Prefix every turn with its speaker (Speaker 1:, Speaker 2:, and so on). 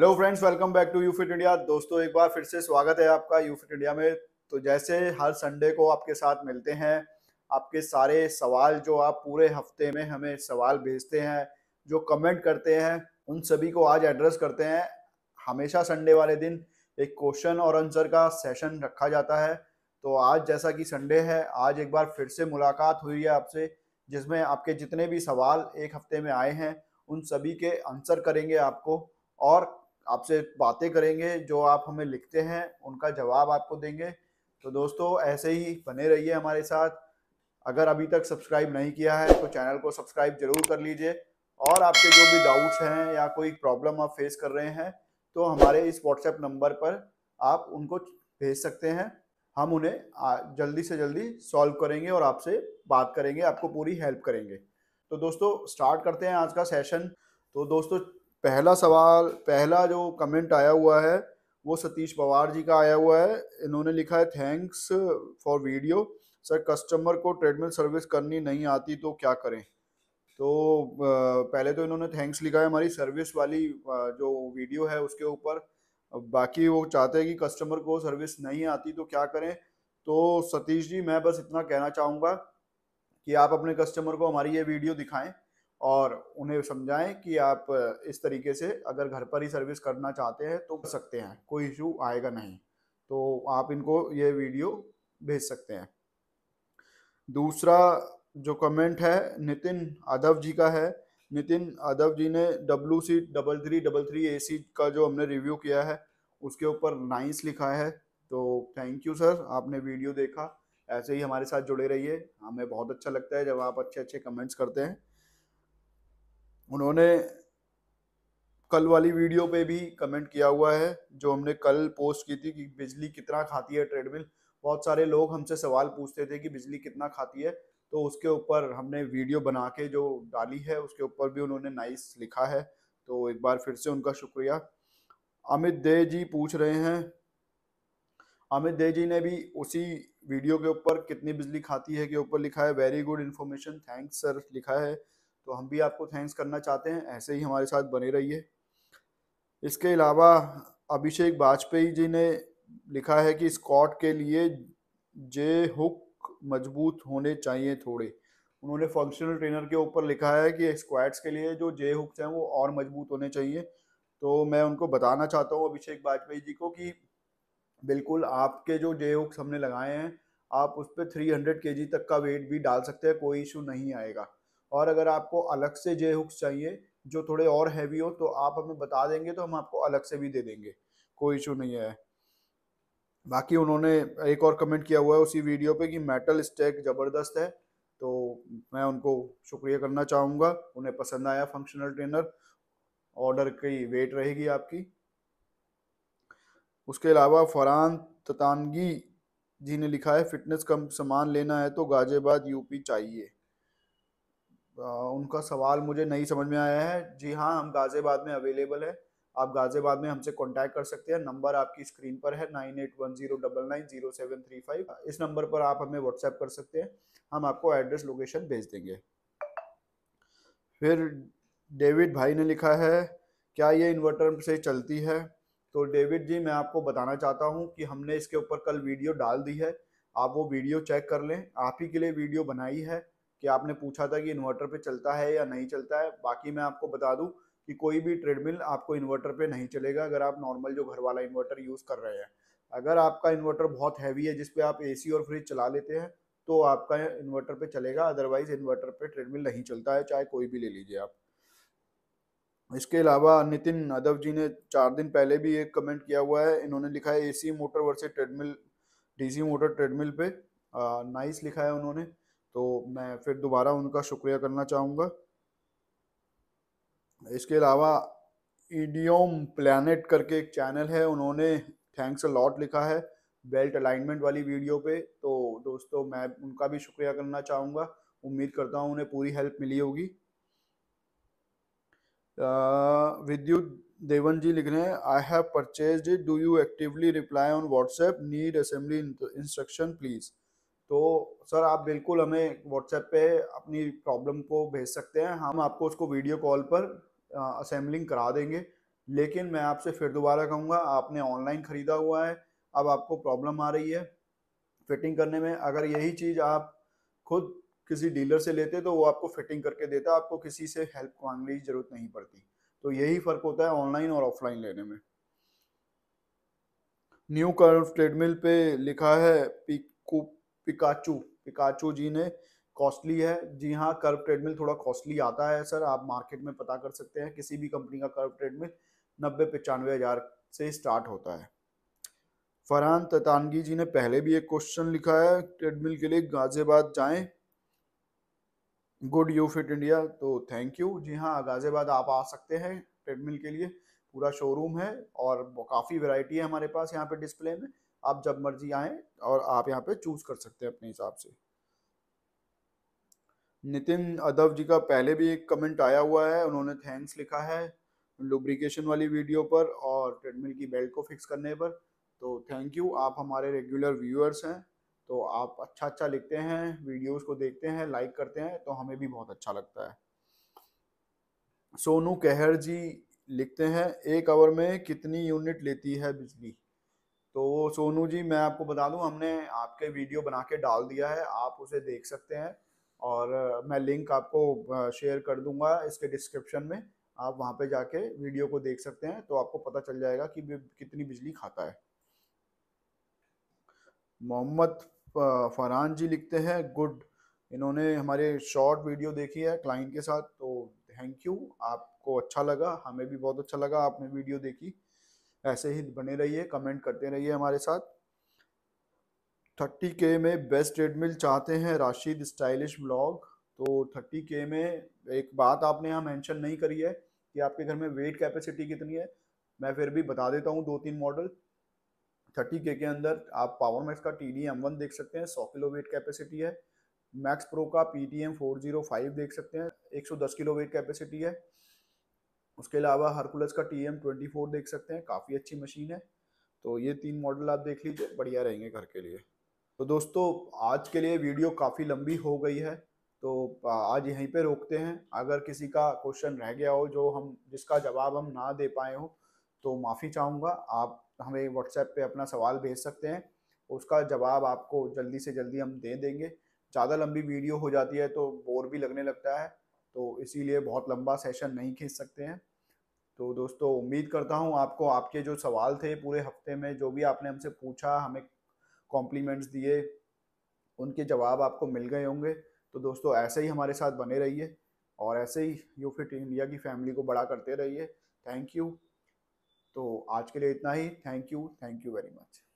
Speaker 1: hello friends welcome back to U Fit India दोस्तों एक बार फिर से स्वागत है आपका यू फिट इंडिया में तो जैसे हर संडे को आपके साथ मिलते हैं आपके सारे सवाल जो आप पूरे हफ्ते में हमें सवाल भेजते हैं जो कमेंट करते हैं उन सभी को आज एड्रेस करते हैं हमेशा संडे वाले दिन एक क्वेश्चन और आंसर का सेशन रखा जाता है तो आज जैसा कि संडे है आज एक बार फिर से मुलाकात हुई है आपसे जिसमें आपके जितने भी सवाल एक हफ्ते में आए हैं उन सभी के आंसर करेंगे आपको और आपसे बातें करेंगे जो आप हमें लिखते हैं उनका जवाब आपको देंगे तो दोस्तों ऐसे ही बने रहिए हमारे साथ अगर अभी तक सब्सक्राइब नहीं किया है तो चैनल को सब्सक्राइब जरूर कर लीजिए और आपके जो भी डाउट्स हैं या कोई प्रॉब्लम आप फेस कर रहे हैं तो हमारे इस व्हाट्सएप नंबर पर आप उनको भेज सकते हैं हम उन्हें जल्दी से जल्दी सॉल्व करेंगे और आपसे बात करेंगे आपको पूरी हेल्प करेंगे तो दोस्तों स्टार्ट करते हैं आज का सेशन तो दोस्तों पहला सवाल पहला जो कमेंट आया हुआ है वो सतीश पवार जी का आया हुआ है इन्होंने लिखा है thanks for video sir customer को ट्रेडमिल सर्विस करनी नहीं आती तो क्या करें तो पहले तो इन्होंने थैंक्स लिखा है हमारी सर्विस वाली जो वीडियो है उसके ऊपर बाकी वो चाहते हैं कि कस्टमर को सर्विस नहीं आती तो क्या करें तो सतीश जी मैं बस इतना कहना चाहूँगा कि आप अपने कस्टमर को हमारी ये वीडियो दिखाएं और उन्हें समझाएं कि आप इस तरीके से अगर घर पर ही सर्विस करना चाहते हैं तो कर सकते हैं कोई इशू आएगा नहीं तो आप इनको ये वीडियो भेज सकते हैं दूसरा जो कमेंट है नितिन अदव जी का है नितिन अदव जी ने W C double three double three A C का जो हमने रिव्यू किया है उसके ऊपर नाइस लिखा है तो थैंक यू सर आपने वीडियो देखा ऐसे ही हमारे साथ जुड़े रहिए हमें बहुत अच्छा लगता है जब आप अच्छे अच्छे कमेंट्स करते हैं उन्होंने कल वाली वीडियो पे भी कमेंट किया हुआ है जो हमने कल पोस्ट की थी कि बिजली कितना खाती है ट्रेडमिल बहुत सारे लोग हमसे सवाल पूछते थे कि बिजली कितना खाती है तो उसके ऊपर हमने वीडियो बना के जो डाली है उसके ऊपर भी उन्होंने नाइस लिखा है तो एक बार फिर से उनका शुक्रिया अमित दे जी पूछ रहे हैं अमित दे जी ने भी उसी वीडियो के ऊपर कितनी बिजली खाती है के ऊपर लिखा है very good information thanks sir लिखा है तो हम भी आपको थैंक्स करना चाहते हैं ऐसे ही हमारे साथ बने रहिए इसके अलावा अभिषेक वाजपेयी जी ने लिखा है कि स्कॉट के लिए जे हुक मजबूत होने चाहिए थोड़े उन्होंने फंक्शनल ट्रेनर के ऊपर लिखा है कि स्क्वाड्स के लिए जो जे हुक्स हैं वो और मजबूत होने चाहिए तो मैं उनको बताना चाहता हूँ अभिषेक वाजपेयी जी को कि बिल्कुल आपके जो जे हुक्स हमने लगाए हैं आप उस पर थ्री हंड्रेड के जी तक का वेट भी डाल सकते हैं कोई इशू नहीं आएगा और अगर आपको अलग से जे हुक्स चाहिए जो थोड़े और हैवी हो तो आप हमें बता देंगे तो हम आपको अलग से भी दे देंगे कोई इशू नहीं है बाकी उन्होंने एक और कमेंट किया हुआ है उसी वीडियो पे कि मेटल स्टैक ज़बरदस्त है तो मैं उनको शुक्रिया करना चाहूँगा उन्हें पसंद आया फंक्शनल ट्रेनर ऑर्डर की वेट रहेगी आपकी उसके अलावा फरहान ततानगी जी ने लिखा है फिटनेस कम सामान लेना है तो गाजियाबाद यूपी चाहिए उनका सवाल मुझे नहीं समझ में आया है जी हाँ हम गाज़ियाबाद में अवेलेबल है आप गाज़ियाबाद में हमसे कांटेक्ट कर सकते हैं नंबर आपकी स्क्रीन पर है nine eight one zero double nine zero seven three five इस नंबर पर आप हमें व्हाट्सएप कर सकते हैं हम आपको एड्रेस लोकेशन भेज देंगे फिर डेविड भाई ने लिखा है क्या ये इन्वर्टर से चलती है तो डेविड जी मैं आपको बताना चाहता हूँ कि हमने इसके ऊपर कल वीडियो डाल दी है आप वो वीडियो चेक कर लें आप ही के लिए वीडियो बनाई है कि आपने पूछा था कि इन्वर्टर पे चलता है या नहीं चलता है बाकी मैं आपको बता दूं कि कोई भी ट्रेडमिल आपको इन्वर्टर पे नहीं चलेगा अगर आप नॉर्मल जो घर वाला इन्वर्टर यूज़ कर रहे हैं अगर आपका इन्वर्टर बहुत हैवी है जिसपे आप एसी और फ्रिज चला लेते हैं तो आपका इन्वर्टर पर चलेगा अदरवाइज इन्वर्टर पर ट्रेडमिल नहीं चलता है चाहे कोई भी ले लीजिए आप इसके अलावा नितिन यादव जी ने चार दिन पहले भी एक कमेंट किया हुआ है इन्होंने लिखा है AC motor versus treadmill DC motor treadmill पे आ, नाइस लिखा है उन्होंने तो मैं फिर दोबारा उनका शुक्रिया करना चाहूँगा इसके अलावा ईडियोम प्लानट करके एक चैनल है उन्होंने थैंक्स लॉट लिखा है बेल्ट अलाइनमेंट वाली वीडियो पे तो दोस्तों मैं उनका भी शुक्रिया करना चाहूँगा उम्मीद करता हूँ उन्हें पूरी हेल्प मिली होगी विद्युत देवन जी लिख रहे हैं I have purchase do you actively reply on WhatsApp need assembly instruction please तो सर आप बिल्कुल हमें व्हाट्सएप पे अपनी प्रॉब्लम को भेज सकते हैं हम आपको उसको वीडियो कॉल पर असेंबलिंग करा देंगे लेकिन मैं आपसे फिर दोबारा कहूँगा आपने ऑनलाइन ख़रीदा हुआ है अब आपको प्रॉब्लम आ रही है फिटिंग करने में अगर यही चीज़ आप खुद किसी डीलर से लेते तो वो आपको फिटिंग करके देता आपको किसी से हेल्प मांगने की ज़रूरत नहीं पड़ती तो यही फ़र्क होता है ऑनलाइन और ऑफलाइन लेने में न्यू कर्व ट्रेडमिल पे लिखा है पीकू पिकाचू पिकाचू जी ने कॉस्टली है जी हाँ कर्व ट्रेडमिल थोड़ा कॉस्टली आता है सर आप मार्केट में पता कर सकते हैं किसी भी कंपनी का कर्व ट्रेडमिल नब्बे पचानवे हज़ार से स्टार्ट होता है फरहान ततानगी जी ने पहले भी एक क्वेश्चन लिखा है ट्रेडमिल के लिए गाजियाबाद जाए गुड यू फिट इंडिया तो थैंक यू जी हाँ गाजियाबाद आप आ सकते हैं ट्रेडमिल के लिए पूरा शोरूम है और काफ़ी वैरायटी है हमारे पास यहाँ पे डिस्प्ले में आप जब मर्जी आए और आप यहाँ पे चूज़ कर सकते हैं अपने हिसाब से नितिन अदब जी का पहले भी एक कमेंट आया हुआ है उन्होंने थैंक्स लिखा है लुब्रिकेशन वाली वीडियो पर और ट्रेडमिल की बेल्ट को फिक्स करने पर तो थैंक यू आप हमारे रेगुलर व्यूअर्स हैं तो आप अच्छा अच्छा लिखते हैं वीडियोस को देखते हैं लाइक करते हैं तो हमें भी बहुत अच्छा लगता है सोनू कहर जी लिखते हैं एक आवर में कितनी यूनिट लेती है बिजली तो सोनू जी मैं आपको बता दूं हमने आपके वीडियो बना के डाल दिया है आप उसे देख सकते हैं और मैं लिंक आपको शेयर कर दूंगा इसके डिस्क्रिप्शन में आप वहां पे जाके वीडियो को देख सकते हैं तो आपको पता चल जाएगा कि कितनी बिजली खाता है मोहम्मद फरहान जी लिखते हैं गुड इन्होंने हमारे शॉर्ट वीडियो देखी है क्लाइंट के साथ तो थैंक यू आपको अच्छा लगा हमें भी बहुत अच्छा लगा आपने वीडियो देखी ऐसे ही बने रहिए कमेंट करते रहिए हमारे साथ थर्टी के में बेस्ट ट्रेडमिल चाहते हैं राशिद स्टाइलिश ब्लॉग तो थर्टी के में एक बात आपने यहाँ मेंशन नहीं करी है कि आपके घर में वेट कैपेसिटी कितनी है मैं फिर भी बता देता हूँ दो तीन मॉडल थर्टी के के अंदर आप पावर मैक्स का टी डी एम वन देख सकते हैं सौ किलो वेट कैपेसिटी है मैक्स प्रो का P T M four zero five देख सकते हैं एक सौ दस किलो वेट कैपेसिटी है उसके अलावा हरकुलस का टी एम ट्वेंटी फोर देख सकते हैं काफ़ी अच्छी मशीन है तो ये तीन मॉडल आप देख लीजिए बढ़िया रहेंगे घर के लिए तो दोस्तों आज के लिए वीडियो काफ़ी लंबी हो गई है तो आज यहीं पे रोकते हैं अगर किसी का क्वेश्चन रह गया हो जो हम जिसका जवाब हम ना दे पाए हो तो माफ़ी चाहूँगा आप हमें व्हाट्सएप पे अपना सवाल भेज सकते हैं उसका जवाब आपको जल्दी से जल्दी हम दे देंगे ज़्यादा लंबी वीडियो हो जाती है तो बोर भी लगने लगता है तो इसीलिए बहुत लंबा सेशन नहीं खींच सकते हैं तो दोस्तों उम्मीद करता हूँ आपको आपके जो सवाल थे पूरे हफ्ते में जो भी आपने हमसे पूछा हमें कॉम्प्लीमेंट्स दिए उनके जवाब आपको मिल गए होंगे तो दोस्तों ऐसे ही हमारे साथ बने रहिए और ऐसे ही यू फिट इंडिया की फैमिली को बड़ा करते रहिए थैंक यू तो आज के लिए इतना ही thank you thank you very much